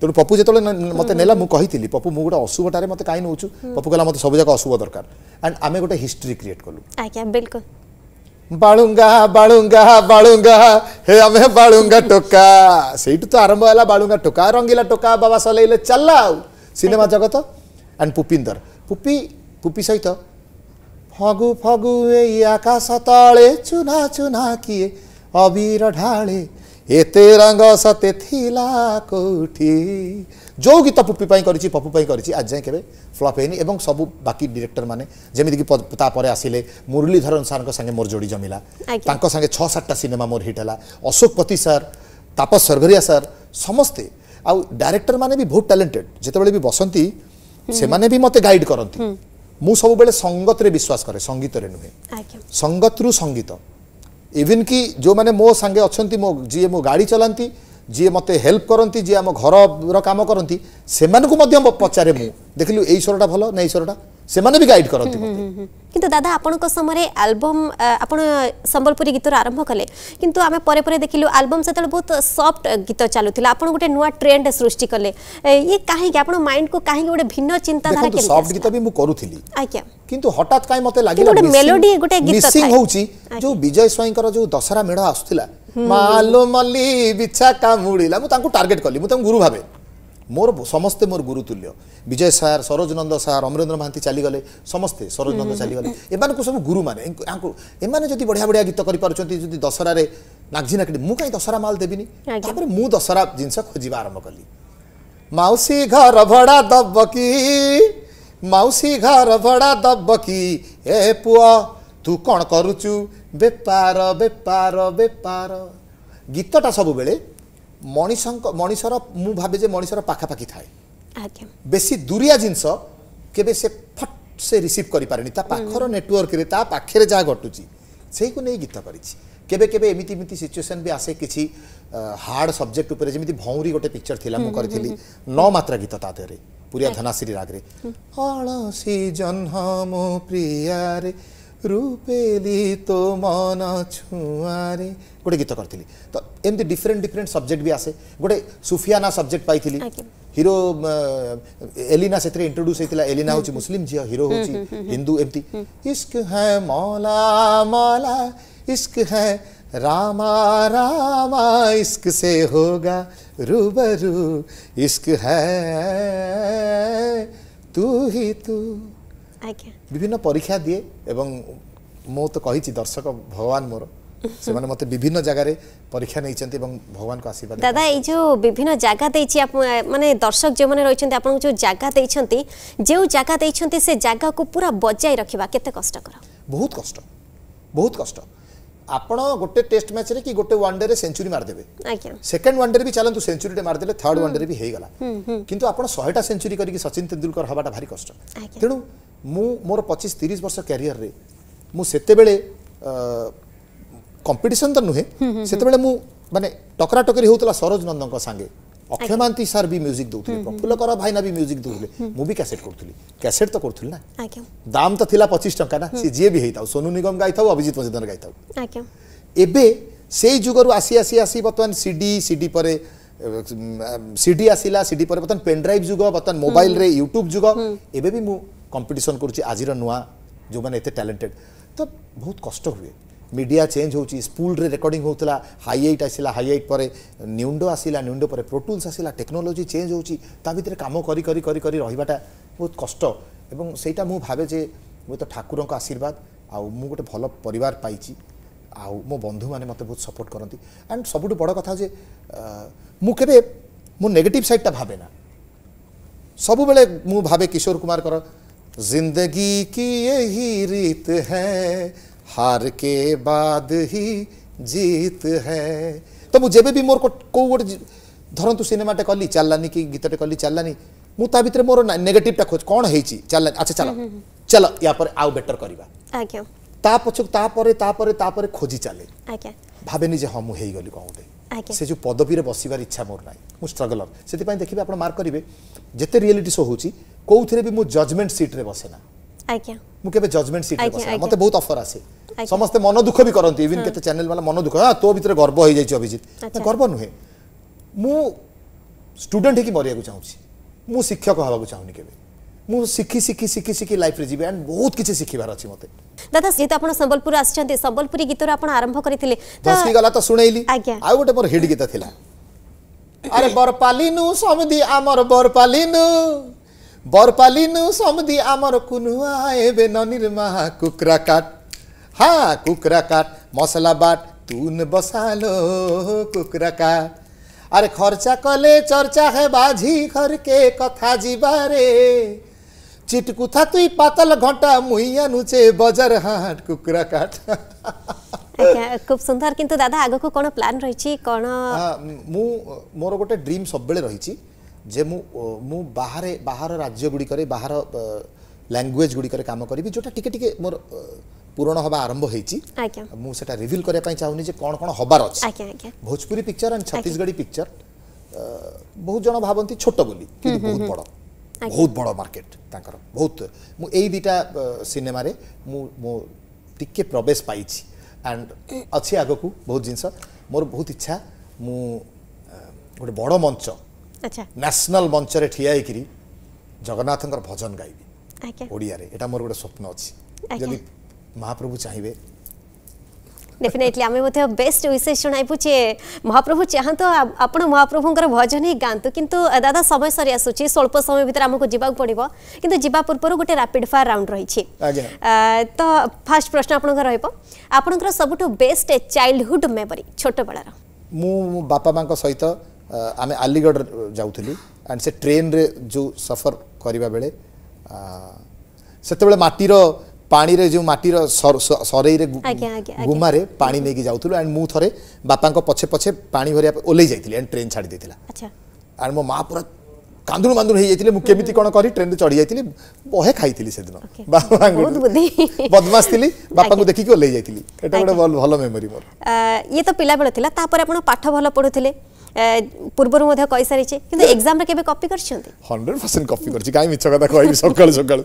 ତେଣୁ ପପୁ ଯେତେବେଳେ ମୋତେ ନେଲା ମୁଁ କହିଥିଲି ପପୁ ମୁଁ ଗୋଟେ ଅଶୁଭଟାରେ ମୋତେ କାହିଁ ନେଉଛୁ ପପୁ କହିଲା ମୋତେ ସବୁଯାକ ଅଶୁଭ ଦରକାର ଆଣ୍ଡ ଆମେ ଗୋଟେ ହିଷ୍ଟ୍ରି କ୍ରିଏଟ୍ କଲୁ ଆଜ୍ଞା ବିଲକୁଲ ବାଳୁଙ୍ଗା ବାଳୁଙ୍ଗା ବାଳୁଙ୍ଗା ହେ ଆମେ ବାଳୁଙ୍ଗା ଟୋକା ସେଇଠୁ ତ ଆରମ୍ଭ ହେଲା ବାଳୁଙ୍ଗା ଟୋକା ରଙ୍ଗିଲା ଟୋକା ବାବା ସଲେଇଲେ ଚାଲିଲା ଆଉ ସିନେମା ଜଗତ ଆଣ୍ଡ ପୁପିନ୍ଦର ପୁପି ପୁପି ସହିତ ଫଗୁ ଫଗୁ ଏଇ ଆକାଶ ତଳେ ଚୁନା ଚୁନା କିଏ ଅବିର ଢାଳେ ଏତେ ରଙ୍ଗ ସତେ ଥିଲା କୋଉଠି जो गीत पुपी गरि पपु गरि आज जाँ के फ्लप होइन ए सबै बाकी डिरेक्टर म जमिक आसले मुरलीधरन सारको साङ्गे मोर जोडी जमिला साङ्गे छ सातटा सिनेमा मोर हिट होला अशोक पति सार तापस सर्गरिया सार समस्ते आउ डायरेक्टर माने भी बहुत ट्यालेन्टेड जति भी बसन्ति से मते गाइड करन्ति ମୁଁ ସବୁବେଳେ ସଙ୍ଗତରେ ବିଶ୍ୱାସ କରେ ସଙ୍ଗୀତରେ ନୁହେଁ ସଙ୍ଗତରୁ ସଙ୍ଗୀତ ଇଭିନ୍ କି ଯେଉଁମାନେ ମୋ ସାଙ୍ଗେ ଅଛନ୍ତି ମୋ ଯିଏ ମୋ ଗାଡ଼ି ଚଲାନ୍ତି जी मत हेल्प करती जी आम घर काम करती से पचारे मुझ देख लु यही स्वरटा भल ना स्वर से भी गाइड करते किंतु दादा आपण समय आलबम आप सम्बलपुरी गीतर आरंभ कले कि आम पर देख लु आलबम से बहुत सफ्ट गीत चलुला आप गोटे नुआ ट्रेड सृष्टि कले ये कहीं माइंड को कहीं गोटे भिन्न चिंताधारा सफ्ट गीत भी मुझे करूँ हटात कहीं मतलब मेलोडी गोटे गीत हूँ जो विजय स्वईं जो दशहरा मेढ़ आसाला ମାଲୁ ମଲି ବିଛା କାମୁଡ଼ିଲା ମୁଁ ତାଙ୍କୁ ଟାର୍ଗେଟ୍ କଲି ମୁଁ ତାଙ୍କୁ ଗୁରୁ ଭାବେ ମୋର ସମସ୍ତେ ମୋର ଗୁରୁତୁଲ୍ୟ ବିଜୟ ସାର୍ ସରୋଜ ନନ୍ଦ ସାର୍ ଅମରେନ୍ଦ୍ର ମହାନ୍ତି ଚାଲିଗଲେ ସମସ୍ତେ ସରୋଜ ନନ୍ଦ ଚାଲିଗଲେ ଏମାନଙ୍କୁ ସବୁ ଗୁରୁମାନେ ୟାଙ୍କୁ ଏମାନେ ଯଦି ବଢ଼ିଆ ବଢ଼ିଆ ଗୀତ କରିପାରୁଛନ୍ତି ଯଦି ଦଶହରାରେ ନାଗଝି ନାକିଡ଼ି ମୁଁ କାହିଁ ଦଶହରା ମାଲ୍ ଦେବିନି ତାପରେ ମୁଁ ଦଶହରା ଜିନିଷ ଖୋଜିବା ଆରମ୍ଭ କଲି ମାଉସୀ ଘର ଭଡ଼ା ଦବ କି ମାଉସୀ ଘର ଭଡ଼ା ଏ ପୁଅ ତୁ କ'ଣ କରୁଛୁ ବେପାର ବେପାର ବେପାର ଗୀତଟା ସବୁବେଳେ ମଣିଷଙ୍କ ମଣିଷର ମୁଁ ଭାବେ ଯେ ମଣିଷର ପାଖାପାଖି ଥାଏ ବେଶୀ ଦୂରିଆ ଜିନିଷ କେବେ ସେ ଫଟ୍ ସେ ରିସିଭ୍ କରିପାରେନି ତା ପାଖର ନେଟୱାର୍କରେ ତା ପାଖରେ ଯାହା ଘଟୁଛି ସେଇକୁ ନେଇ ଗୀତ କରିଛି କେବେ କେବେ ଏମିତି ଏମିତି ସିଚୁଏସନ୍ ବି ଆସେ କିଛି ହାର୍ଡ଼ ସବଜେକ୍ଟ ଉପରେ ଯେମିତି ଭଉଁରୀ ଗୋଟେ ପିକ୍ଚର୍ ଥିଲା ମୁଁ କରିଥିଲି ନ ମାତ୍ରା ଗୀତ ତା ଦେହରେ ପୁରିଆ ଧନାଶ୍ରୀ ରାଗରେ ଅଳସୀ ଜହ୍ନ ମୋ ପ୍ରିୟାରେ रूपेली तो मन छुआरे गोटे गीत करी तो एमती डिफरेन्ट डिफरेन्ट सब्जेक्ट भी आसे गोटे सुफियाना सब्जेक्ट पाई हिरो एलिना से इंट्रोड्यूस होता एलिना हूँ मुसलिम झील हिरो हूँ हिंदू एमती इश्क है मौला मौला इश्क है रामा रामा इश्क से होगा रूबरू इश्क है तू ही तू आज्ञा বিভিন্ন পরীক্ষা দিয়ে এবং ମୁଁ তো କହିଛି দর্শক ভগবান মোর সেমানে মতে বিভিন্ন জায়গায় পরীক্ষা নেইছেন এবং ভগবানকে আশীর্বাদ দাদা এই যে বিভিন্ন জায়গা দেইছি মানে দর্শক যে মানে রইছেন আপন যে জায়গা দেইছেন যে জায়গা দেইছেন সে জায়গাকে পুরা বজায় রাখিবা কষ্ট কর বহুত কষ্ট বহুত কষ্ট আপন গোটে টেস্ট ম্যাচ রে কি গোটে ওয়ান ডে সেঞ্চুরি মার দেবে মারিদেবে সেকেন্ড ওয়ান ডে বি সেঞ্চুরি চালু মার দেলে থার্ড ওয়ান ডে বি হেই গলা কিন্তু আপন শহেটা সেঞ্চুরি করি কি সচিন তেন্ডুলকর হবাটা ভারি কষ্ট তেমন ମୁଁ ମୋର ପଚିଶ ତିରିଶ ବର୍ଷ କ୍ୟାରିୟରରେ ମୁଁ ସେତେବେଳେ କମ୍ପିଟିସନ୍ ତ ନୁହେଁ ସେତେବେଳେ ମୁଁ ମାନେ ଟକରାଟକରି ହେଉଥିଲା ସରୋଜ ନନ୍ଦଙ୍କ ସାଙ୍ଗେ ଅକ୍ଷୟ ମହାନ୍ତି ସାର୍ ବି ମ୍ୟୁଜିକ୍ ଦେଉଥିଲେ ପ୍ରଫୁଲ୍ଲ କର ଭାଇନା ବି ମ୍ୟୁଜିକ୍ ଦେଉଥିଲେ ମୁଁ ବି କ୍ୟାସେଟ୍ କରୁଥିଲି କ୍ୟାସେଟ୍ ତ କରୁଥିଲି ନା ଦାମ୍ ତ ଥିଲା ପଚିଶ ଟଙ୍କା ନା ସେ ଯିଏ ବି ହେଇଥାଉ ସୋନୁ ନିଗମ ଗାଇଥାଉ ଅଭିଜିତ ମଜୁଦାର ଗାଇଥାଉ ଏବେ ସେଇ ଯୁଗରୁ ଆସି ଆସି ଆସି ବର୍ତ୍ତମାନ ସିଡି ସିଡି ପରେ ସିଡି ଆସିଲା ସିଡି ପରେ ବର୍ତ୍ତମାନ ପେନ୍ ଡ୍ରାଇଭ୍ ଯୁଗ ବର୍ତ୍ତମାନ ମୋବାଇଲରେ ୟୁଟ୍ୟୁବ୍ ଯୁଗ ଏବେ ବି ମୁଁ কম্পিটিশন করুছি আজির নূয়া ଯେଉଁମାନେ ଏତେ ଟ୍ୟାଲେଣ୍ଟେଡ଼ ତ ବହୁତ କଷ୍ଟ ହୁଏ ମିଡ଼ିଆ ଚେଞ୍ଜ ହେଉଛି ସ୍କୁଲରେ ରେକର୍ଡିଂ ହେଉଥିଲା ହାଇ ଏଇଟ୍ ଆସିଲା ହାଇ ଏଇଟ୍ ପରେ ନ୍ୟୁଣ୍ଡୋ ଆସିଲା ନ୍ୟୁଣ୍ଡୋ ପରେ ପ୍ରୋଟୁଲ୍ସ ଆସିଲା ଟେକ୍ନୋଲୋଜି ଚେଞ୍ଜ ହେଉଛି ତା ଭିତରେ କାମ କରି କରି କରି କରି ରହିବାଟା ବହୁତ କଷ୍ଟ ଏବଂ ସେଇଟା ମୁଁ ଭାବେ ଯେ ହୁଏତ ଠାକୁରଙ୍କ ଆଶୀର୍ବାଦ ଆଉ ମୁଁ ଗୋଟେ ଭଲ ପରିବାର ପାଇଛି ଆଉ ମୋ ବନ୍ଧୁମାନେ ମୋତେ ବହୁତ ସପୋର୍ଟ କରନ୍ତି ଆଣ୍ଡ ସବୁଠୁ ବଡ଼ କଥା ଯେ ମୁଁ କେବେ ମୋ ନେଗେଟିଭ୍ ସାଇଡ଼୍ଟା ଭାବେ ନା ସବୁବେଳେ ମୁଁ ଭାବେ କିଶୋର କୁମାରଙ୍କର जिंदगी की यही रीत है हार के बाद ही जीत है ତବୁ ଯେବେ ବି ମୋର କେଉଁ ଗୋଟେ ଧରନ୍ତୁ ସିନେମାଟେ କଲି ଚାଲିଲାନି କି ଗୀତଟେ କଲି ଚାଲିଲାନି ମୁଁ ତା ଭିତରେ ମୋର ନେଗେଟିଭଟା ଖୋଜ କ'ଣ ହେଇଛି ଚାଲିଲାନି ଆଚ୍ଛା ଚାଲ ଚାଲ ୟା ପରେ ଆଉ ବେଟର କରିବା ଆଜ୍ଞା ତା ପଛକୁ ତାପରେ ତାପରେ ତାପରେ ଖୋଜି ଚାଲେ ଆଜ୍ଞା ଭାବେନି ଯେ ହଁ ମୁଁ ହେଇଗଲି କ'ଣ ଗୋଟେ ସେ ଯେଉଁ ପଦବୀରେ ବସିବାର ଇଚ୍ଛା ମୋର ନାହିଁ ମୁଁ ଷ୍ଟ୍ରଗଲର ସେଥିପାଇଁ ଦେଖିବେ ଆପଣ ମାର୍କ କରିବେ ଯେତେ ରିଏଲିଟି ଶୋ ହେଉଛି কোউথিরে বি মু জজমেন্ট সিট রে বসে না আজ্ঞা মু কেবে জজমেন্ট সিট রে বসে মতে বহুত অফার আসে ସମସ୍ତେ ମନ ଦୁଃଖ ବି କରନ୍ତି ଇଭିନ୍ କେତେ ଚ୍ୟାନେଲ୍ ମାନେ ମନ ଦୁଃଖ ତୋ ଭିତରେ ଗର୍ବ ହେଇଯାଇଛି ଅଭିଜିତ ଗର୍ବ ନୁହେଁ ମୁଁ ଷ୍ଟୁଡେଣ୍ଟ ହେଇକି ମରିବାକୁ ଚାହୁଁଛି ମୁଁ ଶିକ୍ଷକ ହେବାକୁ ଚାହୁଁନି କେବେ ମୁଁ ଶିଖି ଶିଖି ଶିଖି ଶିଖି ଲାଇଫ୍ରେ ଯିବି ଆଣ୍ଡ ବହୁତ କିଛି ଶିଖିବାର ଅଛି ମୋତେ ଦାଦା ଯେହେତୁ ଆପଣ ସମ୍ବଲପୁର ଆସିଛନ୍ତି ସମ୍ବଲପୁରୀ ଗୀତରୁ ଆପଣ ଆରମ୍ଭ କରିଥିଲେ ଧସକି ଗଲା ତ ଶୁଣେଇଲି ଆଉ ଗୋଟେ ମୋର ହିଟ୍ ଗୀତ ଥିଲା ଆରେ ବରପାଲିନୁ ସମୁଦି ଆମର ବରପାଲିନୁ বরপালিনু সমধি আমার কুনুয়া এবে ননির মাহা কুকরা কাট হা কুকরা কাট মশলা বাট তুন বসালো কুকরা কাট আরে খরচা কলে চর্চা হে বাঝি ঘরকে কথা জিবারে চিটকুথা তুই পাতাল ঘন্টা মুইয়া নুচে বাজার হাট কুকরা কাট আচ্ছা, খুব সুন্দর কিন্তু দাদা আগকু কোন প্ল্যান রয়েছে কোন মু মোর গটে ড্রিম সববেলে রয়েছে ଯେ ମୁଁ ମୁଁ ବାହାରେ ବାହାର ରାଜ୍ୟ ଗୁଡ଼ିକରେ ବାହାର ଲାଙ୍ଗୁଏଜ୍ ଗୁଡ଼ିକରେ କାମ କରିବି ଯେଉଁଟା ଟିକେ ଟିକେ ମୋର ପୂରଣ ହେବା ଆରମ୍ଭ ହେଇଛି ମୁଁ ସେଟା ରିଭିଲ୍ କରିବା ପାଇଁ ଚାହୁଁନି ଯେ କ'ଣ କ'ଣ ହେବାର ଅଛି Bhojpuri picture and Chhattisgarhi picture ବହୁତ ଜଣ ଭାବନ୍ତି ଛୋଟ ବୋଲି କିନ୍ତୁ ବହୁତ ବଡ଼ ବହୁତ ବଡ଼ ମାର୍କେଟ ତାଙ୍କର ବହୁତ ମୁଁ ଏଇ ଦୁଇଟା ସିନେମାରେ ମୁଁ ମୋ ଟିକେ ପ୍ରବେଶ ପାଇଛି ଆଣ୍ଡ ଅଛି ଆଗକୁ ବହୁତ ଜିନିଷ ମୋର ବହୁତ ଇଚ୍ଛା ମୁଁ ଗୋଟେ ବଡ଼ ମଞ୍ଚ ন্যাশনাল মঞ্চরে ঠিয়া হইকি জগন্নাথঙ্কর ভজন গাইবি ওড়িয়ারে এটা মোর গোটে স্বপ্ন অছি যদি মহাপ্রভু চাহিবে ডেফিনেটলি আমি মধ্যে বেস্ট উইসেস শুনাইবু যে মহাপ্রভু চাহতো আপনার মহাপ্রভুঙ্কর ভজন হি গাঁতু কিন্তু দাদা সময় সরি আসুচি স্বল্প সময় ভিতরে আমাকে যাওয়া পড়ব কিন্তু যা পূর্বর গোটে রাপিড ফায়ার রাউন্ড রয়েছে তো ফার্স্ট প্রশ্ন আপনার রহব আপনার সবুঠ বেস্ট চাইল্ডহুড মেমোরি ছোটবেলার মু বাপা মাঙ্ক সহিত ଆମେ ଆଲିଗଡ଼ ଯାଉଥିଲୁ ଆଣ୍ଡ ସେ ଟ୍ରେନ୍ରେ ଯେଉଁ ସଫର କରିବା ବେଳେ ସେତେବେଳେ ମାଟିର ପାଣିରେ ଯେଉଁ ମାଟିର ସରେଇରେ ଗୁମାରେ ପାଣି ନେଇକି ଯାଉଥିଲୁ ଆଣ୍ଡ ମୁଁ ଥରେ ବାପାଙ୍କ ପଛେ ପଛେ ପାଣି ଭରିବା ଓହ୍ଲେଇ ଯାଇଥିଲି ଆଣ୍ଡ ଟ୍ରେନ୍ ଛାଡ଼ି ଦେଇଥିଲା ଆଣ୍ଡ ମୋ ମା ପୁରା କାନ୍ଦୁଣୁ ମାନ୍ଦୁଣୁ ହେଇଯାଇଥିଲି ମୁଁ କେମିତି କ'ଣ କରି ଟ୍ରେନ୍ରେ ଚଢ଼ି ଯାଇଥିଲି ବହେ ଖାଇଥିଲି ସେଦିନ ବଦମାସ ଥିଲି ବାପାଙ୍କୁ ଦେଖିକି ଓହ୍ଲେଇ ଯାଇଥିଲି ଏଇଟା ଗୋଟେ ଭଲ ମେମୋରି ମୋର ଇଏ ତ ପିଲାବେଳେ ଥିଲା ତାପରେ ଆପଣ ପାଠ ଭଲ ପଢ଼ୁଥିଲେ ପୂର୍ବରୁ ମଧ୍ୟ କହିସାରିଛି କିନ୍ତୁ ଏକ୍ଜାମରେ କେବେ କପି କରିଛନ୍ତି ହଣ୍ଡ୍ରେଡ଼ ପରସେଣ୍ଟ କପି କରିଛି କାହିଁ ମିଛ କଥା କହିବି ସକାଳୁ ସକାଳୁ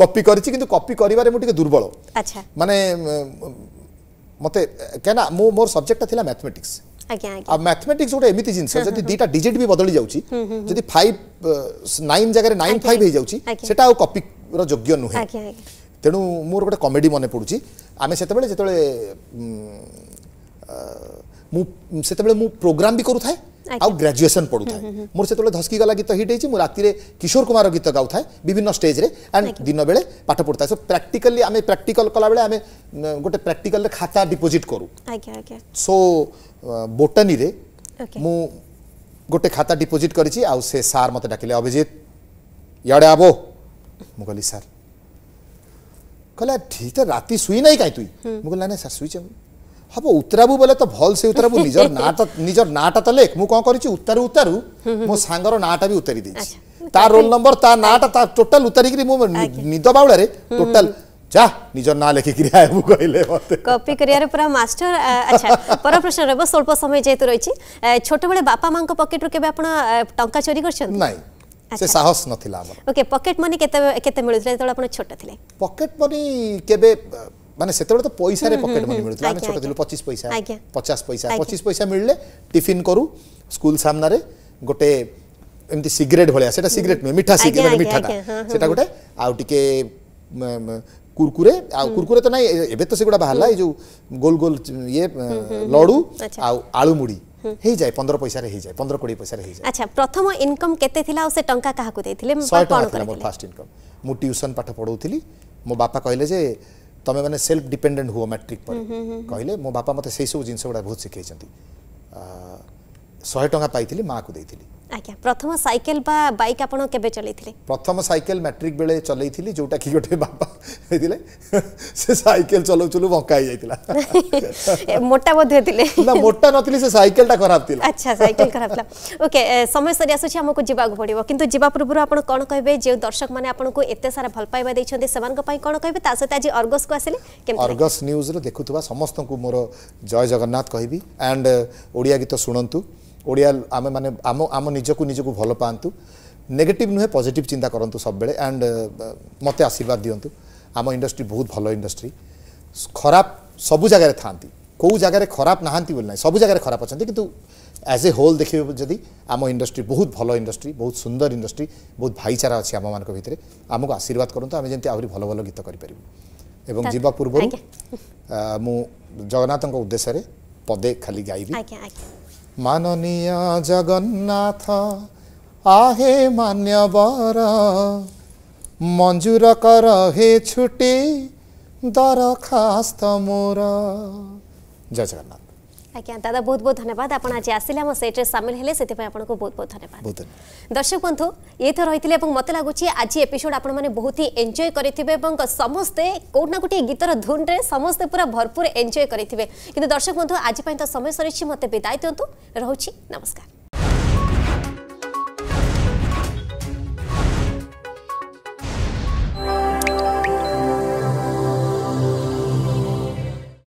କପି କରିଛି କିନ୍ତୁ କପି କରିବାରେ ମୁଁ ଟିକେ ଦୁର୍ବଳ ଆଚ୍ଛା ମାନେ ମୋତେ କାହିଁକିନା ମୁଁ ମୋର ସବଜେକ୍ଟଟା ଥିଲା ମ୍ୟାଥମେଟିକ୍ସ আগে আগে ম্যাথমেটিক্স ও এমথিজেন্স সেটা ডেটা ডিজিট বি বদলি যাওচি যদি 5 9 জাগারে 95 হে যাওচি সেটা আও কপি ৰ যোগ্য নহে আগে আগে তেণো মোর গোটে কমেডি মনে পড়ুচি আমি সেতেবেলে জেতেলে মু সেতেবেলে মু প্রোগ্রাম বি করুথায় আউ গ্রাজুয়েশন পড়ুথায় মোর সেতেলে ধসকি গলা গীত হিট হইছি মু ৰাতিৰে কিশোর কুমারৰ গীত গাউথায় বিভিন্ন স্টেজৰে এণ্ড দিনোবেলে পাঠ পড়ুথায় সো প্ৰ্যাক্টিক্যালি আমি প্ৰ্যাক্টিকাল কৰাবেলে আমি গোটে প্ৰ্যাক্টিকালৰে খাতা ডিপোজিট কৰু আগে আগে সো ବୋଟାନୀରେ ମୁଁ ଗୋଟେ ଖାତା ଡିପୋଜିଟ୍ କରିଛି ଆଉ ସେ ସାର୍ ମୋତେ ଡାକିଲେ ଅଭିଜିତ ଇଆଡ଼େ ଆବୋ ମୁଁ କହିଲି ସାର୍ କହିଲା ଠିକ୍ ତ ରାତି ଶୁଇ ନାହିଁ କାହିଁ ତୁଇ ମୁଁ କହିଲି ନାଇଁ ନାଇଁ ସାର୍ ଶୁଇଛେ ମୁଁ ହବ ଉତ୍ତରାବୁ ବୋଲେ ତ ଭଲସେ ଉତ୍ତରାବୁ ନିଜର ନାଁ ତ ନିଜର ନାଁଟା ତ ଲେଖ ମୁଁ କ'ଣ କରିଛି ଉତ୍ତାରୁ ଉତ୍ତାରୁ ମୋ ସାଙ୍ଗର ନାଁଟା ବି ଉତାରି ଦେଇଛି ତା ରୋଲ ନମ୍ବର ତା ନାଁଟା ତା ଟୋଟାଲ ଉତାରିକିରି ମୁଁ ନିଦ ବାଉଳାରେ ଟୋଟାଲ ଯା ନିଜ ନାଁ ଲେଖିକି ଆଇବୁ କହିଲେ ମୋତେ କପି କରିବାରେ ପୁରା ମାଷ୍ଟର ଆଚ୍ଛା ପର ପ୍ରଶ୍ନ ରହିବ ସ୍ୱଳ୍ପ ସମୟ ଯେହେତୁ ରହିଛି ଛୋଟବେଳେ ବାପା ମାଙ୍କ ପକେଟରୁ କେବେ ଆପଣ ଟଙ୍କା ଚୋରି କରିଛନ୍ତି ନାଇଁ ସେ ସାହସ ନଥିଲା ଆମର ଓକେ ପକେଟ୍ ମନି କେତେ କେତେ ମିଳୁଥିଲା ଯେତେବେଳେ ଆପଣ ଛୋଟ ଥିଲେ ପକେଟ୍ ମନି କେବେ ମାନେ ସେତେବେଳେ ତ ପଇସାରେ ପକେଟ୍ ମନି ମିଳୁଥିଲା ଆମେ ଛୋଟ ଥିଲୁ ପଚିଶ ପଇସା ପଚାଶ ପଇସା ପଚିଶ ପଇସା ମିଳିଲେ ଟିଫିନ୍ କରୁ ସ୍କୁଲ ସାମ୍ନାରେ ଗୋଟେ ଏମିତି ସିଗାରେଟ୍ ଭଳିଆ ସେଟା ସିଗାରେଟ୍ ନୁହେଁ ମିଠା ସିଗାରେଟ୍ ମିଠାଟା ସେଟା ଗୋଟେ ଆଉ ଟିକେ କୁରକୁରେ ଆଉ କୁରକୁରେ ତ ନାହିଁ ଏବେ ତ ସେଗୁଡ଼ା ବାହାରିଲା ଏଇ ଯେଉଁ ଗୋଲ ଗୋଲ ଇଏ ଲଡ଼ୁ ଆଉ ଆଳୁ ମୁଢ଼ି ହେଇଯାଏ ପନ୍ଦର ପଇସାରେ ହେଇଯାଏ ପନ୍ଦର କୋଡ଼ିଏ ପଇସାରେ ହେଇଯାଏ ଆଚ୍ଛା ପ୍ରଥମ ଇନକମ୍ କେତେ ଥିଲା ଆଉ ସେ ଟଙ୍କା କାହାକୁ ଦେଇଥିଲେ ଶହେ ଟଙ୍କା ଥିଲା ମୋର ଫାର୍ଷ୍ଟ ଇନକମ୍ ମୁଁ ଟ୍ୟୁସନ୍ ପାଠ ପଢ଼ଉଥିଲି ମୋ ବାପା କହିଲେ ଯେ ତମେମାନେ ସେଲ୍ଫ ଡିପେଣ୍ଡେଣ୍ଟ ହୁଅ ମ୍ୟାଟ୍ରିକ୍ ପରେ କହିଲେ ମୋ ବାପା ମୋତେ ସେଇସବୁ ଜିନିଷ ଗୁଡ଼ା ବହୁତ ଶିଖେଇଛନ୍ତି ଶହେ ଟଙ୍କା ପାଇଥିଲି ମାଆକୁ ଦେଇଥିଲି আজ্ঞা প্রথম সাইকেল বা বাইক আপন কেবে চলাইছিলে প্রথম সাইকেল ম্যাট্রিক বেলে চলাইছিলি যোটা কি গোটে বাবা হইছিলে সে সাইকেল চলাউচুলু বঙ্কা হই যাইতিলা মোটা বোধ হইতিলে না মোটা নতিলি সে সাইকেলটা খারাপ থিলা আচ্ছা সাইকেল খারাপ থিলা ওকে সময় সরি আসুছি আমাকু জিবাকু পড়িবো কিন্তু জিবা পূর্বরু আপন কোন কইবে যে দর্শক মানে আপনকু এতে সারা ভাল পাইবা দেইছন্তি সেমানক পাই কোন কইবে তা সহিত আজি অর্গস কো আসিলে কেমতে অর্গস নিউজ রে দেখুথবা সমস্তଙ୍କୁ মোর জয় জগন্নাথ কইবি এন্ড ওড়িয়া গীত শুনন্তু ଓଡ଼ିଆ ଆମେମାନେ ଆମ ଆମ ନିଜକୁ ନିଜକୁ ଭଲ ପାଆନ୍ତୁ ନେଗେଟିଭ୍ ନୁହେଁ ପଜିଟିଭ୍ ଚିନ୍ତା କରନ୍ତୁ ସବୁବେଳେ ଆଣ୍ଡ ମୋତେ ଆଶୀର୍ବାଦ ଦିଅନ୍ତୁ ଆମ ଇଣ୍ଡଷ୍ଟ୍ରି ବହୁତ ଭଲ ଇଣ୍ଡଷ୍ଟ୍ରି ଖରାପ ସବୁ ଜାଗାରେ ଥାଆନ୍ତି କେଉଁ ଜାଗାରେ ଖରାପ ନାହାନ୍ତି ବୋଲି ନାହିଁ ସବୁ ଜାଗାରେ ଖରାପ ଅଛନ୍ତି କିନ୍ତୁ ଆଜ୍ ଏ ହୋଲ୍ ଦେଖିବେ ଯଦି ଆମ ଇଣ୍ଡଷ୍ଟ୍ରି ବହୁତ ଭଲ ଇଣ୍ଡଷ୍ଟ୍ରି ବହୁତ ସୁନ୍ଦର ଇଣ୍ଡଷ୍ଟ୍ରି ବହୁତ ଭାଇଚାରା ଅଛି ଆମମାନଙ୍କ ଭିତରେ ଆମକୁ ଆଶୀର୍ବାଦ କରନ୍ତୁ ଆମେ ଯେମିତି ଆହୁରି ଭଲ ଭଲ ଗୀତ କରିପାରିବୁ ଏବଂ ଯିବା ପୂର୍ବରୁ ମୁଁ ଜଗନ୍ନାଥଙ୍କ ଉଦ୍ଦେଶ୍ୟରେ ପଦେ ଖାଲି ଗାଇବି ମାନନୀୟ ଜଗନ୍ନାଥ ଆହେ ମାନ୍ୟବର ମଞ୍ଜୁର କର ହେ ଛୁଟି ଦରଖାସ୍ତ ମୋର ଜୟ ଜଗନ୍ନାଥ ଆଜ୍ଞା ଦାଦା ବହୁତ ବହୁତ ଧନ୍ୟବାଦ ଆପଣ ଆଜି ଆସିଲେ ଆମ ସେଟ୍ରେ ସାମିଲ ହେଲେ ସେଥିପାଇଁ ଆପଣଙ୍କୁ ବହୁତ ବହୁତ ଧନ୍ୟବାଦ ଦର୍ଶକ ବନ୍ଧୁ ଇଏ ତ ରହିଥିଲେ ଏବଂ ମୋତେ ଲାଗୁଛି ଆଜି ଏପିସୋଡ୍ ଆପଣମାନେ ବହୁତ ହି ଏନ୍ଜୟ କରିଥିବେ ଏବଂ ସମସ୍ତେ କେଉଁଠି ନା ଗୋଟିଏ ଗୀତର ଧୁନ୍ରେ ସମସ୍ତେ ପୁରା ଭରପୁର ଏନ୍ଜୟ କରିଥିବେ କିନ୍ତୁ ଦର୍ଶକ ବନ୍ଧୁ ଆଜି ପାଇଁ ତ ସମୟ ସରିଛି ମୋତେ ବିଦାୟ ଦିଅନ୍ତୁ ରହୁଛି ନମସ୍କାର